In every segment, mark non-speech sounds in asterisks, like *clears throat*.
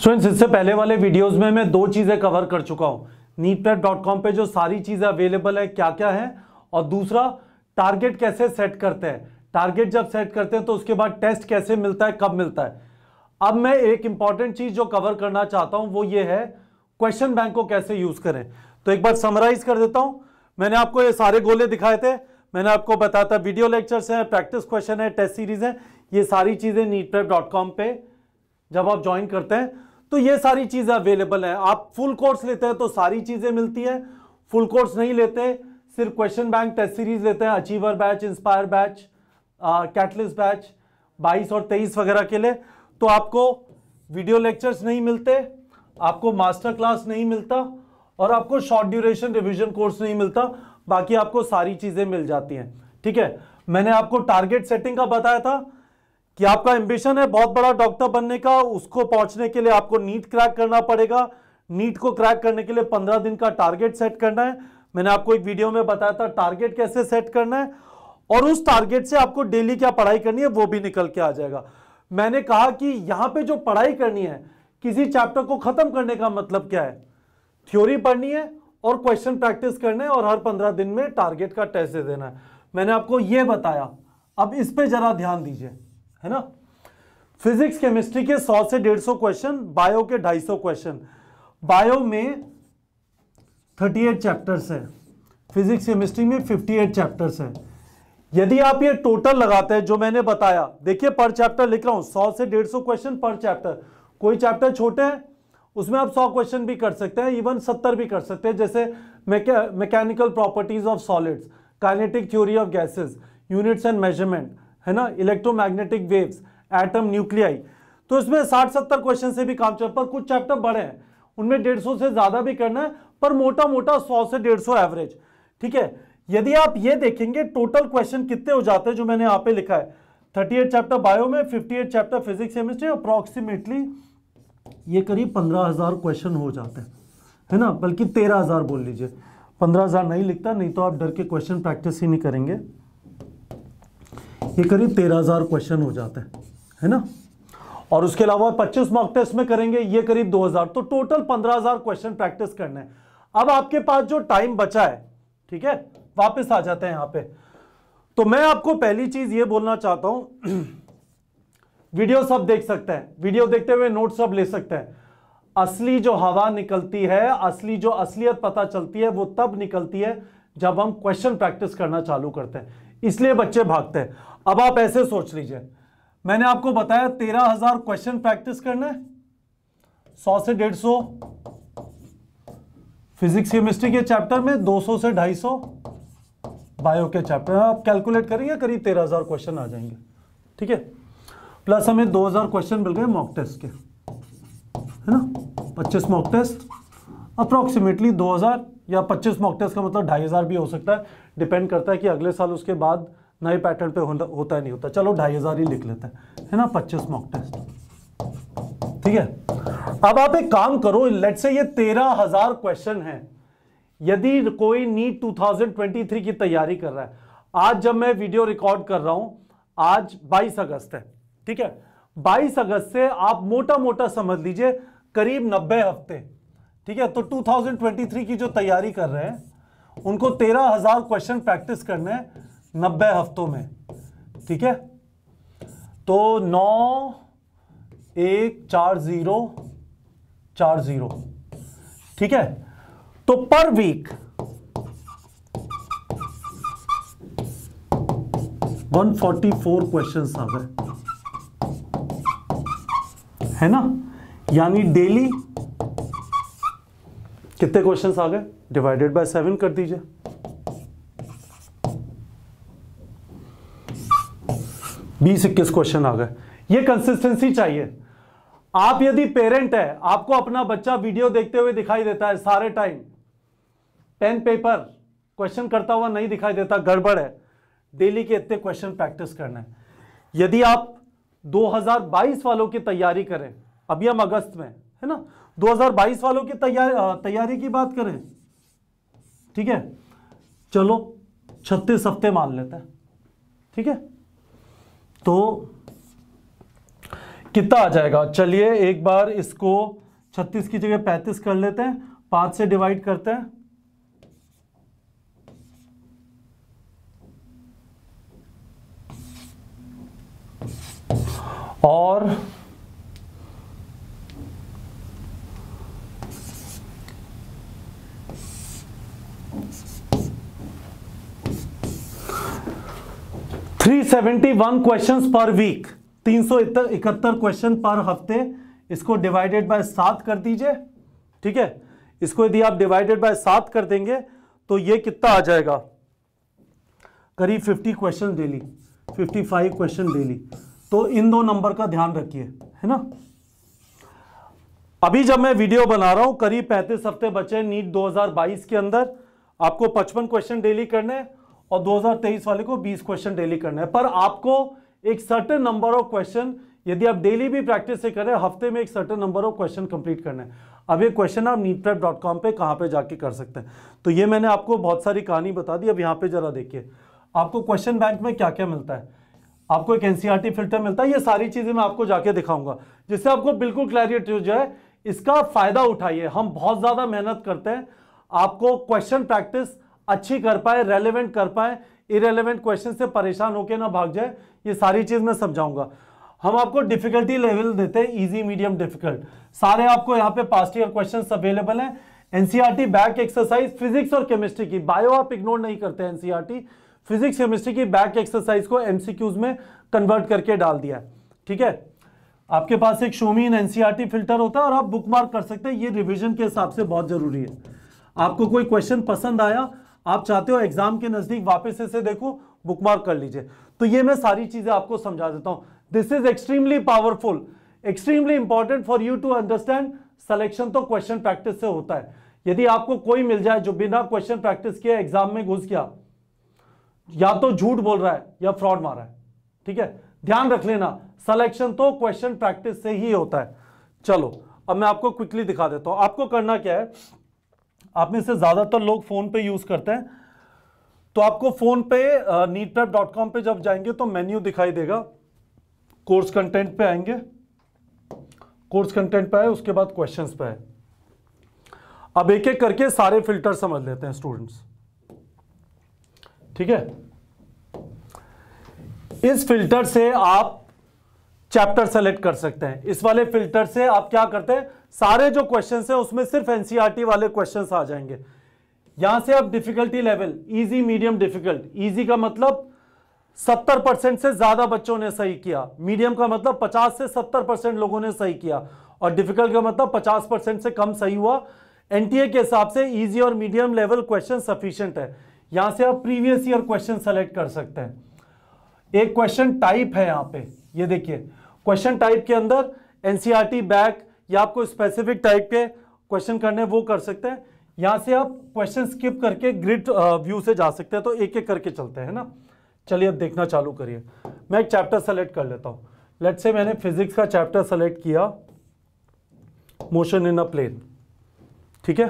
students इससे पहले वाले वीडियोस में मैं दो चीज़ें कवर कर चुका हूँ नीट डॉट कॉम पर जो सारी चीज़ें अवेलेबल है क्या क्या है और दूसरा टारगेट कैसे सेट करते हैं टारगेट जब सेट करते हैं तो उसके बाद टेस्ट कैसे मिलता है कब मिलता है अब मैं एक इंपॉर्टेंट चीज़ जो कवर करना चाहता हूँ वो ये है क्वेश्चन बैंक को कैसे यूज़ करें तो एक बार समराइज कर देता हूँ मैंने आपको ये सारे गोले दिखाए थे मैंने आपको बताया था वीडियो लेक्चर्स हैं प्रैक्टिस क्वेश्चन है टेस्ट सीरीज है ये सारी चीज़ें नीट पे जब आप ज्वाइन करते हैं तो ये सारी चीज़ें अवेलेबल है आप फुल कोर्स लेते हैं तो सारी चीज़ें मिलती हैं फुल कोर्स नहीं लेते सिर्फ क्वेश्चन बैंक टेस्ट सीरीज लेते हैं achiever batch inspire batch catalyst batch 22 और तेईस वगैरह के लिए तो आपको वीडियो लेक्चर्स नहीं मिलते आपको मास्टर क्लास नहीं मिलता और आपको शॉर्ट ड्यूरेशन रिविजन कोर्स नहीं मिलता बाकी आपको सारी चीज़ें मिल जाती हैं ठीक है मैंने आपको टारगेट सेटिंग का बताया था कि आपका एम्बिशन है बहुत बड़ा डॉक्टर बनने का उसको पहुंचने के लिए आपको नीट क्रैक करना पड़ेगा नीट को क्रैक करने के लिए पंद्रह दिन का टारगेट सेट करना है मैंने आपको एक वीडियो में बताया था टारगेट कैसे सेट करना है और उस टारगेट से आपको डेली क्या पढ़ाई करनी है वो भी निकल के आ जाएगा मैंने कहा कि यहां पे जो पढ़ाई करनी है किसी चैप्टर को खत्म करने का मतलब क्या है थ्योरी पढ़नी है और क्वेश्चन प्रैक्टिस करना है और हर पंद्रह दिन में टारगेट का टेस्ट दे देना है मैंने आपको यह बताया अब इस पर जरा ध्यान दीजिए है ना फिजिक्स केमिस्ट्री के 100 से 150 क्वेश्चन बायो के 250 क्वेश्चन बायो में 38 चैप्टर्स हैं फिजिक्स केमिस्ट्री में 58 चैप्टर्स हैं यदि आप ये टोटल लगाते हैं जो मैंने बताया देखिए पर चैप्टर लिख रहा हूं 100 से 150 क्वेश्चन पर चैप्टर कोई चैप्टर छोटे हैं उसमें आप 100 क्वेश्चन भी कर सकते हैं इवन 70 भी कर सकते हैं जैसे mechanical properties of solids kinetic theory of gases units and measurement है ना इलेक्ट्रोमैग्नेटिक वेव्स एटम न्यूक्लियाई तो इसमें साठ सत्तर क्वेश्चन से भी काम चल पर कुछ चैप्टर बड़े हैं उनमें डेढ़ सौ से ज़्यादा भी करना है पर मोटा मोटा सौ से डेढ़ सौ एवरेज ठीक है यदि आप ये देखेंगे टोटल क्वेश्चन कितने हो जाते हैं जो मैंने यहाँ पे लिखा है थर्टी एट चैप्टर बायो में fifty eight chapter physics chemistry approximately ये करीब पंद्रह हज़ार क्वेश्चन हो जाते हैं है ना बल्कि तेरह हज़ार बोल लीजिए पंद्रह हज़ार नहीं लिखता नहीं तो आप डर के क्वेश्चन प्रैक्टिस ही नहीं करेंगे ये करीब तेरह हज़ार क्वेश्चन हो जाते हैं है ना और उसके अलावा 25 मार्क टेस्ट में करेंगे ये करीब 2000 तो टोटल 15000 क्वेश्चन प्रैक्टिस करने हैं अब आपके पास जो टाइम बचा है ठीक है वापस आ जाते हैं यहां पे तो मैं आपको पहली चीज ये बोलना चाहता हूं *clears throat* वीडियो सब देख सकते हैं वीडियो देखते हुए नोट सब ले सकते हैं असली जो हवा निकलती है असली जो असलियत पता चलती है वो तब निकलती है जब हम क्वेश्चन प्रैक्टिस करना चालू करते हैं इसलिए बच्चे भागते हैं अब आप ऐसे सोच लीजिए मैंने आपको बताया तेरह हजार क्वेश्चन प्रैक्टिस करना है सौ से डेढ़ सौ फिजिक्स केमिस्ट्री के चैप्टर में दो सौ से ढाई सौ बायो के चैप्टर में आप कैलकुलेट करेंगे करीब तेरह हजार क्वेश्चन आ जाएंगे ठीक है प्लस हमें दो हजार क्वेश्चन मिल गए मॉक टेस्ट के है ना पच्चीस मॉक टेस्ट अप्रोक्सीमेटली दो या पच्चीस मॉक टेस्ट का मतलब ढाई भी हो सकता है डिपेंड करता है कि अगले साल उसके बाद नए पैटर्न पे होता है नहीं होता चलो ढाई हजार ही लिख लेते हैं है ना पच्चीस मॉक टेस्ट ठीक है अब आप एक काम करो लेट से ये तेरह हजार क्वेश्चन है यदि कोई नीट 2023 की तैयारी कर रहा है आज जब मैं वीडियो रिकॉर्ड कर रहा हूं आज 22 अगस्त है ठीक है 22 अगस्त से आप मोटा मोटा समझ लीजिए करीब 90 हफ्ते ठीक है तो 2023 की जो तैयारी कर रहे हैं उनको तेरह हजार क्वेश्चन प्रैक्टिस करने हैं नब्बे हफ्तों में ठीक है तो नौ एक चार जीरो चार जीरो ठीक है तो पर week one forty four question आ है है ना यानी डेली कितने क्वेश्चन आ गए डिवाइडेड बाय सेवन कर दीजिए बीस इक्कीस क्वेश्चन आ गए ये कंसिस्टेंसी चाहिए आप यदि पेरेंट है आपको अपना बच्चा वीडियो देखते हुए दिखाई देता है सारे टाइम पेन पेपर क्वेश्चन करता हुआ नहीं दिखाई देता गड़बड़ है डेली के इतने क्वेश्चन प्रैक्टिस करना है यदि आप 2022 वालों की तैयारी करें अभी हम अगस्त में है ना 2022 वालों की तैयारी तैयारी की बात करें ठीक है चलो छत्तीस हफ्ते मान लेते हैं ठीक है तो कितना आ जाएगा चलिए एक बार इसको 36 की जगह 35 कर लेते हैं पांच से डिवाइड करते हैं और 371 क्वेश्चंस पर वीक तीन सौ इकहत्तर क्वेश्चन पर हफ्ते इसको डिवाइडेड बाय सात कर दीजिए ठीक है इसको यदि आप डिवाइडेड बाय सात कर देंगे तो ये कितना आ जाएगा करीब fifty question daily fifty five question daily तो इन दो नंबर का ध्यान रखिए है ना अभी जब मैं वीडियो बना रहा हूं करीब पैंतीस हफ्ते बचे नीट 2022 के अंदर आपको पचपन क्वेश्चन डेली करने और 2023 वाले को 20 क्वेश्चन डेली करना है पर आपको एक सर्टन नंबर ऑफ क्वेश्चन यदि आप डेली भी प्रैक्टिस से करें हफ्ते में एक certain number of question complete करना है अब ये क्वेश्चन आप नीट प्रेप डॉट कॉम पर कहाँ पर जाके कर सकते हैं तो ये मैंने आपको बहुत सारी कहानी बता दी अब यहाँ पर जरा देखिए आपको क्वेश्चन बैंक में क्या क्या मिलता है आपको एक एनसीईआरटी फिल्टर e मिलता है ये सारी चीज़ें मैं आपको जाके दिखाऊंगा जिससे आपको बिल्कुल क्लैरिटी हो जाए इसका फ़ायदा उठाइए हम बहुत ज़्यादा मेहनत करते हैं आपको क्वेश्चन प्रैक्टिस अच्छी कर पाए रेलिवेंट कर पाए इरेलीवेंट क्वेश्चन से परेशान होकर ना भाग जाए ये सारी चीज़ मैं समझाऊंगा हम आपको डिफिकल्टी लेवल देते हैं इजी मीडियम डिफिकल्ट सारे आपको यहाँ पे पास्ट ईयर क्वेश्चन अवेलेबल हैं एनसीईआरटी बैक एक्सरसाइज फिजिक्स और केमिस्ट्री की बायो आप इग्नोर नहीं करते एनसीईआरटी फिजिक्स केमिस्ट्री की बैक एक्सरसाइज को एमसीक्यूज में कन्वर्ट करके डाल दिया है ठीक है आपके पास एक शोमीन एनसीईआरटी फिल्टर होता है और आप बुक कर सकते हैं ये रिविजन के हिसाब से बहुत जरूरी है आपको कोई क्वेश्चन पसंद आया आप चाहते हो एग्जाम के नजदीक वापस इसे देखो बुकमार्क कर लीजिए तो ये मैं सारी चीजें आपको समझा देता हूं this is extremely powerful extremely important for you to understand selection तो क्वेश्चन प्रैक्टिस से होता है यदि आपको कोई मिल जाए जो बिना क्वेश्चन प्रैक्टिस किए एग्जाम में घुस गया या तो झूठ बोल रहा है या फ्रॉड मारा है ठीक है ध्यान रख लेना सिलेक्शन तो क्वेश्चन प्रैक्टिस से ही होता है चलो अब मैं आपको क्विकली दिखा देता हूं आपको करना क्या है आप में से ज़्यादातर लोग फ़ोन पे यूज़ करते हैं तो आपको फ़ोन पे नीट पेप डॉट कॉम पर जब जाएंगे तो मेन्यू दिखाई देगा कोर्स कंटेंट पे आएंगे कोर्स कंटेंट पे आए उसके बाद क्वेश्चंस पे आए अब एक एक करके सारे फिल्टर समझ लेते हैं स्टूडेंट्स ठीक है इस फिल्टर से आप चैप्टर सेलेक्ट कर सकते हैं इस वाले फिल्टर से आप क्या करते हैं सारे जो क्वेश्चन हैं उसमें सिर्फ एनसीईआरटी e वाले क्वेश्चन आ जाएंगे यहां से अब difficulty level easy medium difficult easy का मतलब 70 परसेंट से ज्यादा बच्चों ने सही किया मीडियम का मतलब 50 से 70 परसेंट लोगों ने सही किया और डिफिकल्ट का मतलब 50 परसेंट से कम सही हुआ एनटीए e के हिसाब से इजी और मीडियम लेवल क्वेश्चन सफिशियंट है यहां से आप प्रीवियस ईयर क्वेश्चन सेलेक्ट कर सकते हैं एक क्वेश्चन टाइप है यहां पे ये देखिए क्वेश्चन टाइप के अंदर एनसीआरटी बैक या आपको स्पेसिफिक टाइप के क्वेश्चन करने वो कर सकते हैं यहां से आप क्वेश्चन स्किप करके ग्रिड व्यू से जा सकते हैं तो एक एक करके चलते हैं ना चलिए अब देखना चालू करिए मैं एक चैप्टर सेलेक्ट कर लेता हूं लेट से मैंने फिजिक्स का चैप्टर सेलेक्ट किया मोशन इन अ प्लेन ठीक है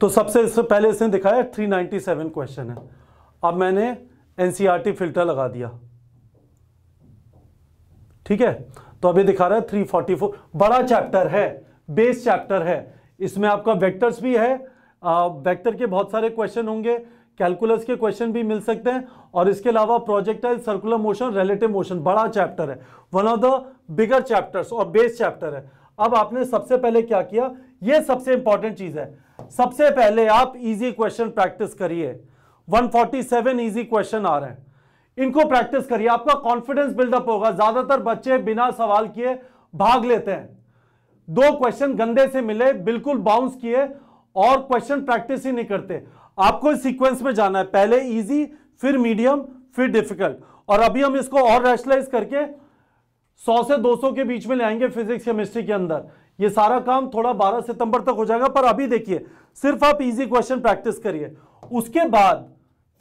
तो सबसे इससे पहले इसने दिखाया 397 क्वेश्चन है अब मैंने एनसीआरटी फिल्टर e लगा दिया ठीक है तो अभी दिखा रहा है थ्री फोर्टी फोर बड़ा चैप्टर है बेस चैप्टर है इसमें आपका वेक्टर्स भी है वेक्टर के बहुत सारे क्वेश्चन होंगे कैलकुलस के क्वेश्चन भी मिल सकते हैं और इसके अलावा projectile circular motion relative motion बड़ा चैप्टर है one of the bigger chapters और बेस चैप्टर है अब आपने सबसे पहले क्या किया ये सबसे इंपॉर्टेंट चीज है सबसे पहले आप इजी क्वेश्चन प्रैक्टिस करिए 147 इजी क्वेश्चन आ रहे हैं इनको प्रैक्टिस करिए आपका कॉन्फिडेंस बिल्डअप होगा ज्यादातर बच्चे बिना सवाल किए भाग लेते हैं दो क्वेश्चन गंदे से मिले बिल्कुल बाउंस किए और क्वेश्चन प्रैक्टिस ही नहीं करते आपको इस सीक्वेंस में जाना है पहले इजी फिर मीडियम फिर डिफिकल्ट और अभी हम इसको और रैशलाइज करके 100 से 200 के बीच में लाएंगे फिजिक्स केमिस्ट्री के अंदर ये सारा काम थोड़ा 12 सितंबर तक हो जाएगा पर अभी देखिए सिर्फ आप इजी क्वेश्चन प्रैक्टिस करिए उसके बाद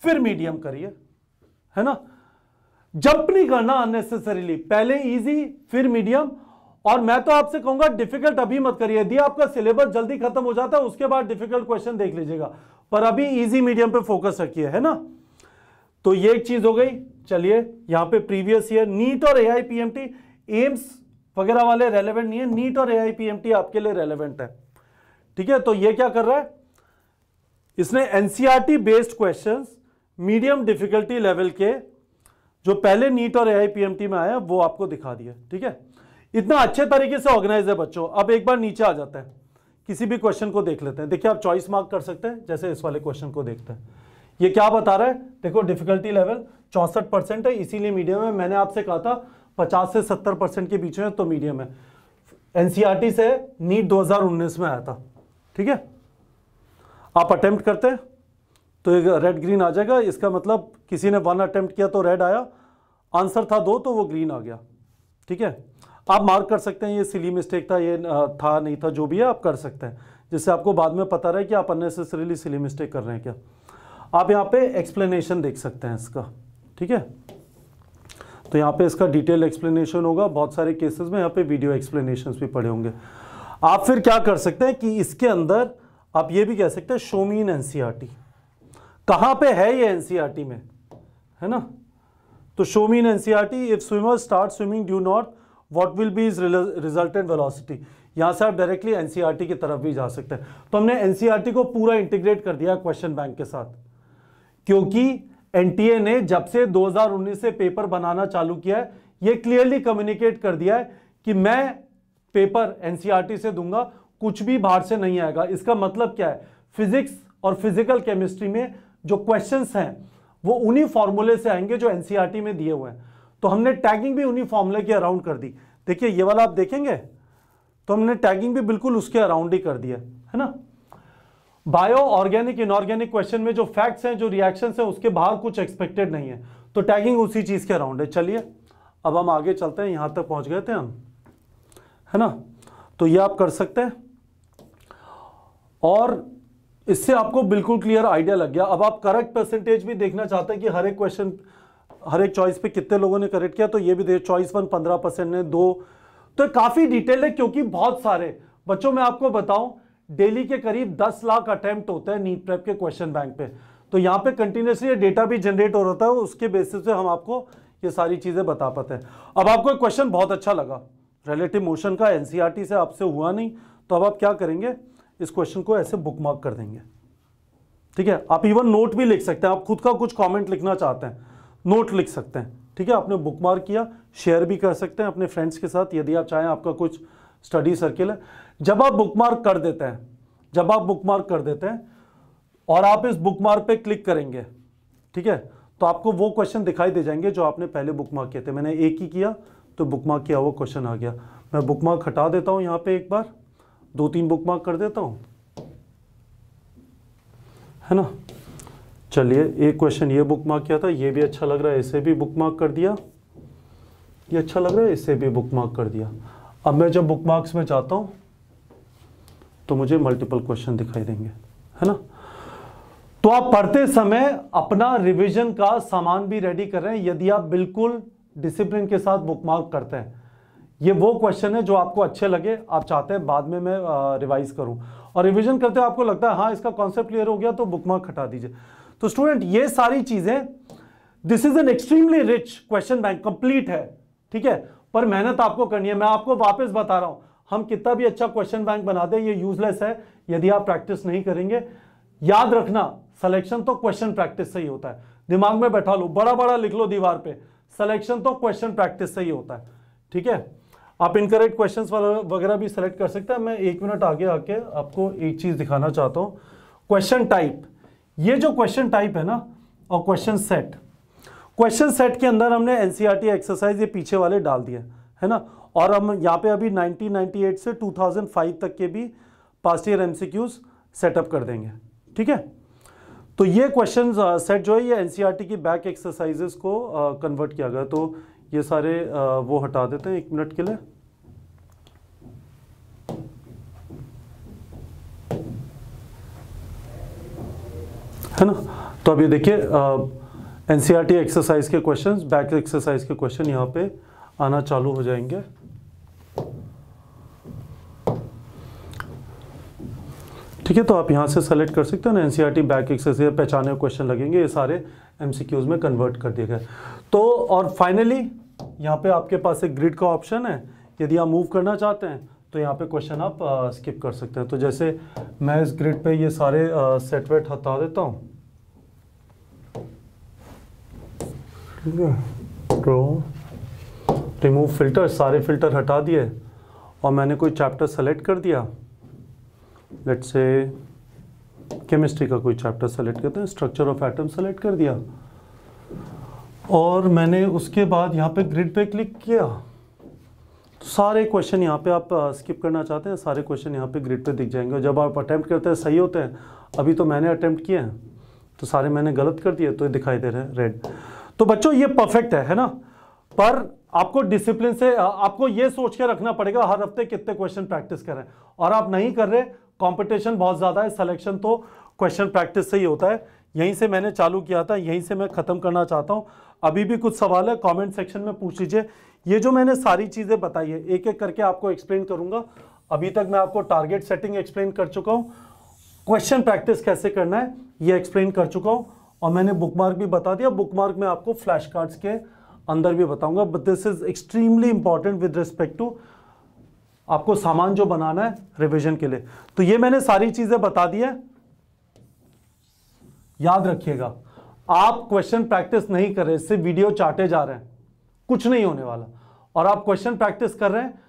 फिर मीडियम करिए है ना जंप नहीं करना अननेसेसरीली पहले इजी फिर मीडियम और मैं तो आपसे कहूंगा डिफिकल्ट अभी मत करिए यदि आपका सिलेबस जल्दी खत्म हो जाता है उसके बाद डिफिकल्ट क्वेश्चन देख लीजिएगा पर अभी इजी मीडियम पे फोकस रखिए है ना तो ये एक चीज हो गई चलिए यहां पे प्रीवियस ईयर नीट और एआईपीएमटी एम्स वगैरह वाले रेलेवेंट नहीं है नीट और एआईपीएमटी आपके लिए रेलेवेंट है ठीक है तो ये क्या कर रहा है इसने NCERT based questions medium difficulty level के जो पहले नीट और ए में आया वो आपको दिखा दिया ठीक है इतना अच्छे तरीके से ऑर्गेनाइज है बच्चों अब एक बार नीचे आ जाते हैं किसी भी क्वेश्चन को देख लेते हैं देखिए आप चॉइस मार्क कर सकते हैं जैसे इस वाले क्वेश्चन को देखते हैं ये क्या बता रहा है देखो डिफिकल्टी लेवल चौंसठ परसेंट है इसीलिए मीडियम है मैंने आपसे कहा था पचास से सत्तर परसेंट के बीच में तो मीडियम है एनसीईआरटी e से नीट उन्नीस में आया था ठीक है आप अटेम्प्ट करते हैं तो एक रेड ग्रीन आ जाएगा इसका मतलब किसी ने वन अटैम्प्ट किया तो रेड आया आंसर था दो तो वो ग्रीन आ गया ठीक है आप मार्क कर सकते हैं ये सिली मिस्टेक था ये था नहीं था जो भी है आप कर सकते हैं जिससे आपको बाद में पता रहे कि आप अननेसेसरीली सिली मिस्टेक कर रहे हैं क्या आप यहाँ पे एक्सप्लेनेशन देख सकते हैं इसका ठीक है तो यहाँ पे इसका डिटेल एक्सप्लेनेशन होगा बहुत सारे केसेस में यहाँ पे वीडियो एक्सप्लेनेशन भी पड़े होंगे आप फिर क्या कर सकते हैं कि इसके अंदर आप ये भी कह सकते हैं शोमीन एन कहां पे है ये एनसीईआरटी e में है ना तो show me in NCERT if swimmer start swimming due north what will be is resultant velocity यहां से आप डायरेक्टली एनसीईआरटी e की तरफ भी जा सकते हैं तो हमने एनसीईआरटी e को पूरा इंटीग्रेट कर दिया क्वेश्चन बैंक के साथ क्योंकि एनटीए ने जब से 2019 से पेपर बनाना चालू किया है ये क्लियरली कम्युनिकेट कर दिया है कि मैं पेपर एनसीईआरटी से दूंगा कुछ भी बाहर से नहीं आएगा इसका मतलब क्या है फिजिक्स और फिजिकल केमिस्ट्री में जो क्वेश्चंस हैं वो उन्हीं फॉर्मूले से आएंगे जो एनसीईआरटी e में दिए हुए हैं तो हमने टैगिंग भी उन्हीं फॉर्मूले के अराउंड कर दी देखिए ये वाला आप देखेंगे तो हमने टैगिंग भी बिल्कुल उसके अराउंड ही कर दिया है ना बायो ऑर्गेनिक इनऑर्गेनिक क्वेश्चन में जो फैक्ट्स हैं जो रिएक्शन हैं उसके बाहर कुछ एक्सपेक्टेड नहीं है तो टैगिंग उसी चीज़ के अराउंड है चलिए अब हम आगे चलते हैं यहां तक पहुंच गए थे हम है ना तो ये आप कर सकते हैं और इससे आपको बिल्कुल क्लियर आइडिया लग गया अब आप करेक्ट परसेंटेज भी देखना चाहते हैं कि हर एक क्वेश्चन हर एक चॉइस पे कितने लोगों ने करेक्ट किया तो ये भी देख चॉइस वन पंद्रह परसेंट ने दो तो काफ़ी डिटेल है क्योंकि बहुत सारे बच्चों मैं आपको बताऊं डेली के करीब दस लाख अटेम्प्ट होते हैं नीट प्रेप के क्वेश्चन बैंक पे तो यहाँ पे कंटिन्यूसली ये डेटा भी जनरेट हो रहा है उसके बेसिस पे हम आपको ये सारी चीज़ें बता पाते हैं अब आपको क्वेश्चन बहुत अच्छा लगा रिलेटिव मोशन का एनसीआरटी e से आपसे हुआ नहीं तो अब आप क्या करेंगे इस क्वेश्चन को ऐसे बुक मार्क कर देंगे ठीक है आप इवन नोट भी लिख सकते हैं आप खुद का कुछ कमेंट लिखना चाहते हैं नोट लिख सकते हैं ठीक है आपने बुक मार्क किया शेयर भी कर सकते हैं अपने फ्रेंड्स के साथ यदि आप चाहें आपका कुछ स्टडी सर्किल है जब आप बुक मार्क कर देते हैं जब आप बुक मार्क कर देते हैं और आप इस बुक मार्क पर क्लिक करेंगे ठीक है तो आपको वो क्वेश्चन दिखाई दे जाएंगे जो आपने पहले बुक मार्क किए थे मैंने एक ही किया तो बुक मार्क किया वो क्वेश्चन आ गया मैं बुक मार्क हटा देता हूँ यहाँ पे एक बार दो तीन बुक मार्क कर देता हूं है ना चलिए एक क्वेश्चन ये बुक मार्क किया था ये भी अच्छा लग रहा है इसे भी बुक मार्क कर दिया ये अच्छा लग रहा है इसे भी बुक मार्क कर दिया अब मैं जब बुक मार्क्स में जाता हूं तो मुझे मल्टीपल क्वेश्चन दिखाई देंगे है ना तो आप पढ़ते समय अपना रिवीजन का सामान भी रेडी कर रहे हैं यदि आप बिल्कुल डिसिप्लिन के साथ बुक मार्क करते हैं ये वो क्वेश्चन है जो आपको अच्छे लगे आप चाहते हैं बाद में मैं रिवाइज करूं और रिवीजन करते हुए आपको लगता है हाँ इसका कॉन्सेप्ट क्लियर हो गया तो बुकमार्क हटा दीजिए तो स्टूडेंट ये सारी चीज़ें this is an extremely rich question bank complete है ठीक है पर मेहनत आपको करनी है मैं आपको वापस बता रहा हूं हम कितना भी अच्छा क्वेश्चन बैंक बना दे ये यूजलेस है यदि आप प्रैक्टिस नहीं करेंगे याद रखना सिलेक्शन तो क्वेश्चन प्रैक्टिस से ही होता है दिमाग में बैठा लो बड़ा बड़ा लिख लो दीवार पे सिलेक्शन तो क्वेश्चन प्रैक्टिस से ही होता है ठीक है आप इनकरेक्ट क्वेश्चंस वाला वगैरह भी सेलेक्ट कर सकते हैं मैं एक मिनट आगे आके आपको एक चीज़ दिखाना चाहता हूँ क्वेश्चन टाइप ये जो क्वेश्चन टाइप है ना और क्वेश्चन सेट क्वेश्चन सेट के अंदर हमने एन एक्सरसाइज e ये पीछे वाले डाल दिए है ना और हम यहाँ पे अभी 1998 से 2005 तक के भी पास्ट ईयर एम सेटअप कर देंगे ठीक है तो ये क्वेश्चंस सेट uh, जो है ये एनसीईआरटी e की बैक एक्सरसाइजेस को कन्वर्ट uh, किया गया तो ये सारे वो हटा देते हैं एक मिनट के लिए है ना तो अब ये देखिए एनसीईआरटी एक्सरसाइज e के क्वेश्चंस बैक एक्सरसाइज के क्वेश्चन यहाँ पे आना चालू हो जाएंगे ठीक है तो आप यहाँ से सेलेक्ट कर सकते हो ना एन बैक या पहचाने क्वेश्चन लगेंगे ये सारे एम में कन्वर्ट कर दिए गए तो और फाइनली यहाँ पे आपके पास एक ग्रिड का ऑप्शन है यदि आप मूव करना चाहते हैं तो यहाँ पे क्वेश्चन आप स्किप कर सकते हैं तो जैसे मैं इस ग्रिड पे ये सारे सेट वेट हटा देता हूँ ठीक है रिमूव फिल्टर सारे फिल्टर हटा दिए और मैंने कोई चैप्टर सेलेक्ट कर दिया लेट से केमिस्ट्री का कोई चैप्टर सेलेक्ट करते हैं स्ट्रक्चर ऑफ एटम सेलेक्ट कर दिया और मैंने उसके बाद यहाँ पे ग्रिड पे क्लिक किया तो सारे क्वेश्चन यहाँ पे आप स्किप uh, करना चाहते हैं सारे क्वेश्चन यहाँ पे ग्रिड पे दिख जाएंगे जब आप अटैम्प्ट करते हैं सही होते हैं अभी तो मैंने अटैम्प्ट किए हैं तो सारे मैंने गलत कर दिए तो दिखाई दे रहे हैं रेड तो बच्चों ये परफेक्ट है है ना पर आपको डिसिप्लिन से uh, आपको ये सोच के रखना पड़ेगा हर हफ्ते कितने क्वेश्चन प्रैक्टिस करें और आप नहीं कर रहे कंपटीशन बहुत ज़्यादा है सिलेक्शन तो क्वेश्चन प्रैक्टिस से ही होता है यहीं से मैंने चालू किया था यहीं से मैं ख़त्म करना चाहता हूँ अभी भी कुछ सवाल है कमेंट सेक्शन में पूछ लीजिए ये जो मैंने सारी चीज़ें बताई है एक एक करके आपको एक्सप्लेन करूँगा अभी तक मैं आपको टारगेट सेटिंग एक्सप्लेन कर चुका हूँ क्वेश्चन प्रैक्टिस कैसे करना है ये एक्सप्लेन कर चुका हूँ और मैंने बुकमार्क भी बता दिया बुकमार्क में आपको फ्लैश कार्ड्स के अंदर भी बताऊंगा but this is extremely important with respect to आपको सामान जो बनाना है रिविजन के लिए तो ये मैंने सारी चीज़ें बता दी है याद रखिएगा आप क्वेश्चन प्रैक्टिस नहीं कर रहे सिर्फ वीडियो चाटे जा रहे हैं कुछ नहीं होने वाला और आप क्वेश्चन प्रैक्टिस कर रहे हैं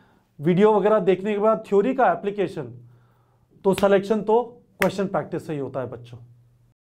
वीडियो वगैरह देखने के बाद थ्योरी का एप्लीकेशन तो सिलेक्शन तो क्वेश्चन प्रैक्टिस से ही होता है बच्चों